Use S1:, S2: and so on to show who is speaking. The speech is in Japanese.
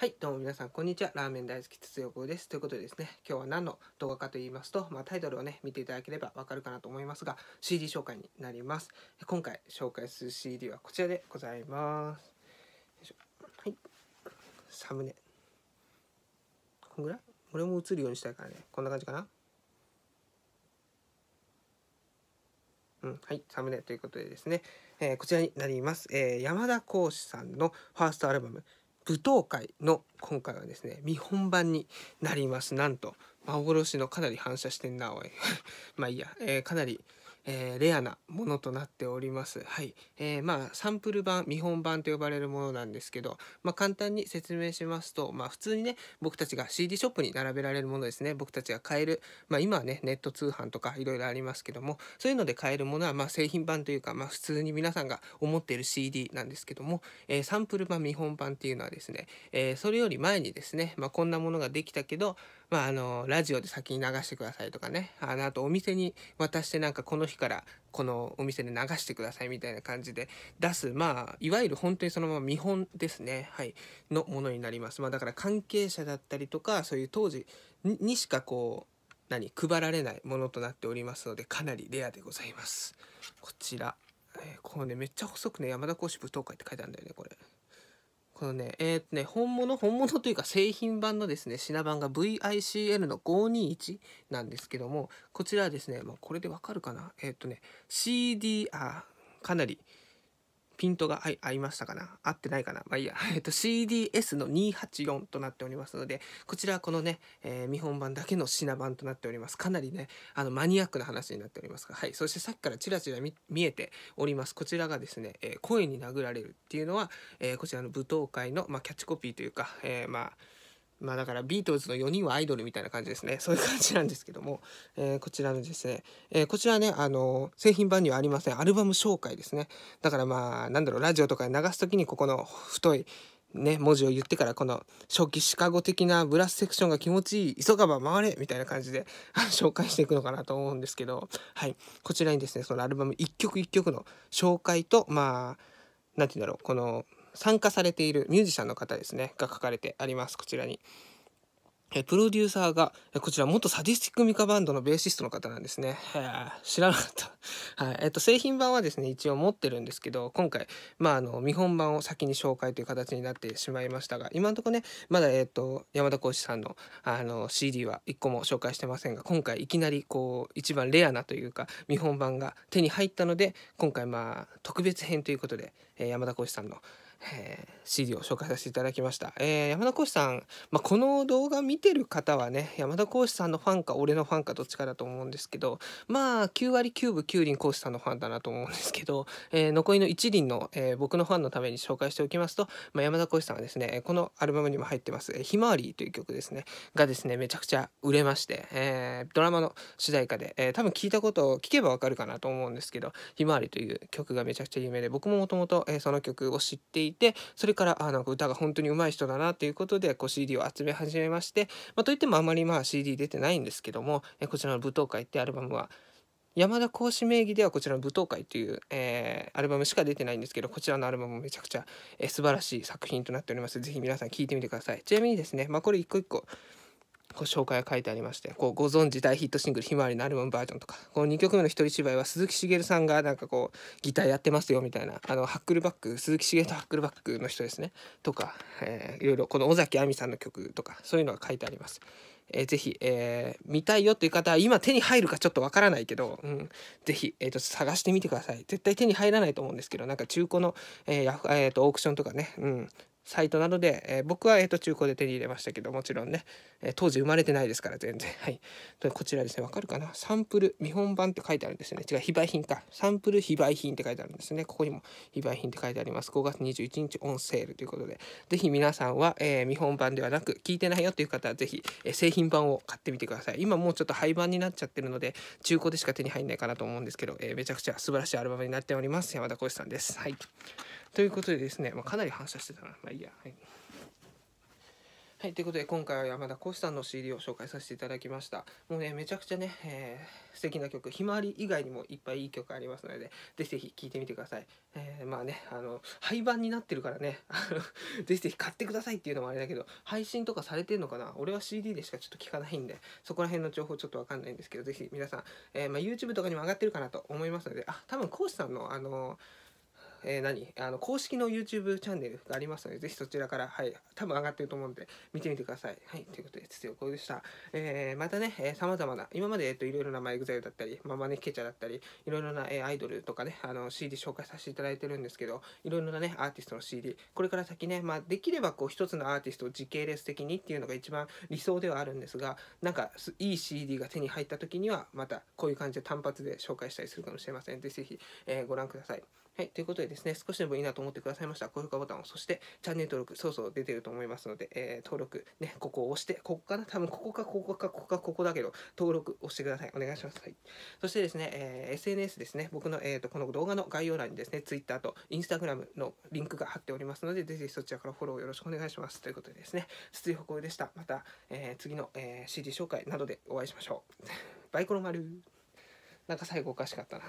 S1: はい、どうも皆さん、こんにちは。ラーメン大好き、筒横です。ということでですね、今日は何の動画かと言いますと、まあ、タイトルをね、見ていただければわかるかなと思いますが、CD 紹介になります。今回紹介する CD はこちらでございます。はい、サムネ。こんぐらい俺も映るようにしたいからね、こんな感じかな。うん、はい、サムネということでですね、えー、こちらになります、えー、山田耕史さんのファーストアルバム、舞踏会の今回はですね見本版になりますなんと幻のかなり反射してんなおい まあいいや、えー、かなりえー、レアなものとなっております。はい、えー、まあサンプル版見本版と呼ばれるものなんですけど、まあ、簡単に説明しますと、まあ、普通にね僕たちが CD ショップに並べられるものですね僕たちが買える、まあ、今はねネット通販とかいろいろありますけどもそういうので買えるものはま製品版というか、まあ、普通に皆さんが思っている CD なんですけども、えー、サンプル版見本版っていうのはですね、えそれより前にですね、まこんなものができたけど、まあ、あのラジオで先に流してくださいとかねあのあとお店に渡してなんかこの日からこのお店で流してくださいみたいな感じで出すまあいわゆる本当にそのまま見本ですねはいのものになりますまあだから関係者だったりとかそういう当時にしかこう何配られないものとなっておりますのでかなりレアでございますこちら、えー、こうねめっちゃ細くね山田講師舞踏会って書いてあるんだよねこれこのね、えー、っとね、本物、本物というか製品版のですね、品番が VICL の521なんですけども、こちらはですね、まあ、これでわかるかなえー、っとね、CD、あ、かなりピントが、はい、合いましたかな合ってないかなまあいいや。えっと、CDS の284となっておりますので、こちらこのね、えー、見本版だけの品番となっております。かなりね、あの、マニアックな話になっておりますが、はい。そしてさっきからチラチラ見えております。こちらがですね、えー、声に殴られるっていうのは、えー、こちらの舞踏会の、まあ、キャッチコピーというか、えまあ、まあだからビートルズの4人はアイドルみたいな感じですね。そういう感じなんですけども、えー、こちらのですね、えー、こちらね、あのー、製品版にはありません。アルバム紹介ですね。だからまあ、なんだろう、ラジオとかで流す時にここの太い、ね、文字を言ってからこの初期シカゴ的なブラスセクションが気持ちいい急がば回れみたいな感じで紹介していくのかなと思うんですけど、はい、こちらにですねそのアルバム一曲一曲の紹介とまあ何て言うんだろうこの参加されているミュージシャンの方ですね、が書かれてあります、こちらに。えプロデューサーが、こちら元サディスティックミカバンドのベーシストの方なんですね。知らなかった。はい。えっと、製品版はですね、一応持ってるんですけど、今回、まあ、あの、見本版を先に紹介という形になってしまいましたが、今のとこね、まだ、えっと、山田浩司さんの、あの、CD は一個も紹介してませんが、今回いきなり、こう、一番レアなというか、見本版が手に入ったので、今回、まあ、特別編ということで、え山田浩司さんの、えー、CD を紹介させていただきました、えー、山田講師さん、まあ、この動画見てる方はね山田講師さんのファンか俺のファンかどっちかだと思うんですけどまあ9割9分9輪講師さんのファンだなと思うんですけど、えー、残りの1輪の、えー、僕のファンのために紹介しておきますと、まあ、山田講師さんはですねこのアルバムにも入ってます「ひまわり」という曲ですねがですねめちゃくちゃ売れまして、えー、ドラマの主題歌で、えー、多分聞いたことを聞けばわかるかなと思うんですけど「ひまわり」という曲がめちゃくちゃ有名で僕ももともとその曲を知っていいてそれからあなんか歌が本当に上手い人だなということでこう CD を集め始めまして、まあ、といってもあまりまあ CD 出てないんですけども、えこちらの「舞踏会」ってアルバムは山田講師名義ではこちらの舞踏会という、えー、アルバムしか出てないんですけどこちらのアルバムもめちゃくちゃ、えー、素晴らしい作品となっております是非皆さん聴いてみてくださいちなみにですね、まあ、これ一個一個ご紹介が書いてありましてこうご存知大ヒットシングル「ひまわり」のアルバムバージョンとかこの2曲目の一人芝居は鈴木茂さんがなんかこうギターやってますよみたいなあのハックルバック鈴木茂とハックルバックの人ですねとか、えー、いろいろこの尾崎亜美さんの曲とかそういうのが書いてあります。えー、ぜひ、えー、見たいよという方は今手に入るかちょっとわからないけど、うん、ぜひ、えーと、探してみてください絶対手に入らないと思うんですけどなんか中古の、えーえーとオークションとかね、うん、サイトなどで、えー、僕は、えー、と中古で手に入れましたけどもちろんね、えー、当時生まれてないですから全然 はいこちらですねわかるかなサンプル見本版って書いてあるんですよね違う非売品かサンプル非売品って書いてあるんですねここにも非売品って書いてあります5月21日オンセールということで是非皆さんは、えー、見本版ではなく聞いてないよという方は是非、え製品版を買ってみてください今もうちょっと廃盤になっちゃってるので中古でしか手に入んないかなと思うんですけど、えめちゃくちゃ素晴らしいアルバムになっております山田浩司さんですはいということでですね、まあ、かなり反射してたな。まあいいや。はいはい、ということで今回は山田浩史さんの CD を紹介させていただきました。もうね、めちゃくちゃね、えー、素敵な曲、ひまわり以外にもいっぱいいい曲ありますので、ぜひぜひ聴いてみてください。えー、まあね、あの、廃盤になってるからね、ぜひぜひ買ってくださいっていうのもあれだけど、配信とかされてんのかな俺は CD でしかちょっと聞かないんで、そこら辺の情報ちょっとわかんないんですけど、ぜひ皆さん、えー、まあ、YouTube とかにも上がってるかなと思いますので、あ、多分浩史さんの、あのーえー、何あの公式の YouTube チャンネルがありますので、ぜひそちらから、はい、多分上がってると思うんで、見てみてください。はい、ということで、つつよこでした。えー、またね、えー、様々な、今まで、えっと、いろいろな、まあ、e x i l だったり、まあ、マネケチャだったり、いろいろな、えー、アイドルとかね、あの、CD 紹介させていただいてるんですけど、いろいろなね、アーティストの CD、これから先ね、まあ、できれば、こう、一つのアーティストを時系列的にっていうのが一番理想ではあるんですが、なんか、いい CD が手に入った時には、また、こういう感じで単発で紹介したりするかもしれません。ぜひぜひ、えー、ご覧ください。はい、ということでですね、少しでもいいなと思ってくださいましたら、高評価ボタンを、そしてチャンネル登録、そろそろ出てると思いますので、えー、登録、ね、ここを押して、ここかな多分ここか、ここか、ここか、ここだけど、登録押してください。お願いします。はい、そしてですね、えー、SNS ですね、僕の、えーと、この動画の概要欄にですね、Twitter と Instagram のリンクが貼っておりますので、ぜひそちらからフォローよろしくお願いします。ということでですね、筒井ほでした。また、えー、次の、え CD 紹介などでお会いしましょう。バイコロ丸。なんか最後おかしかったな。